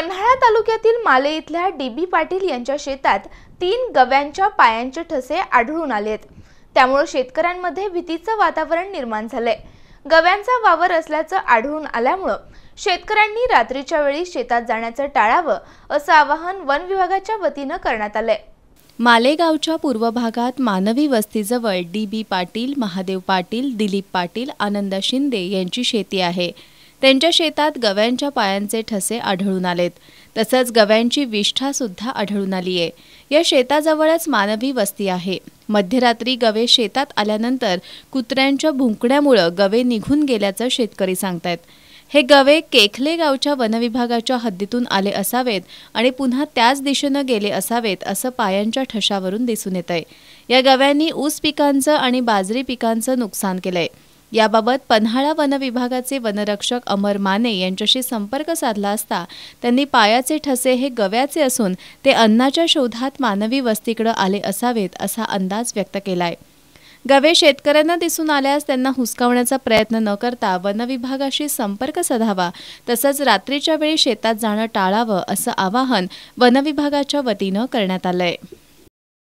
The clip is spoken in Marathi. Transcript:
पन्हाळा तालुक्यातील माले इथल्या डी बी पाटील यांच्या शेतात तीन गव्यांच्या पायांचे ठसे आढळून आले त्यामुळे शेतकऱ्यांमध्ये भीतीचं वातावरण निर्माण झालंय गव्यांचा वावर असल्याचं आढळून आल्यामुळं शेतकऱ्यांनी रात्रीच्या वेळी शेतात जाण्याचं टाळावं असं आवाहन वन विभागाच्या वतीनं करण्यात आलंय मालेगावच्या पूर्व भागात मानवी वस्तीजवळ डी बी पाटील महादेव पाटील दिलीप पाटील आनंद शिंदे यांची शेती आहे त्यांच्या शेतात गव्यांच्या पायांचे ठसे आढळून आलेत तसंच गव्यांची विष्ठा सुद्धा आढळून आली आहे या शेताजवळच मानवी वस्ती आहे मध्यरात्री गवे शेतात आल्यानंतर कुत्र्यांच्या भुंकण्यामुळं गवे निघून गेल्याचं शेतकरी सांगतायत हे गवे केखले गावच्या वनविभागाच्या हद्दीतून आले असावेत आणि पुन्हा त्याच दिशेनं गेले असावेत असं पायांच्या ठशावरून दिसून येत या गव्यांनी ऊस पिकांचं आणि बाजरी पिकांचं नुकसान केलंय याबाबत पन्हाळा वन विभागाचे वनरक्षक अमर माने यांच्याशी संपर्क साधला असता त्यांनी पायाचे ठसे हे गव्याचे असून ते अन्नाच्या शोधात मानवी वस्तीकडे आले असावेत असा अंदाज व्यक्त केलाय गवे शेतकऱ्यांना दिसून आल्यास त्यांना हुसकावण्याचा प्रयत्न न करता वनविभागाशी संपर्क साधावा तसंच रात्रीच्या वेळी शेतात जाणं टाळावं असं आवाहन वनविभागाच्या वतीनं करण्यात आलंय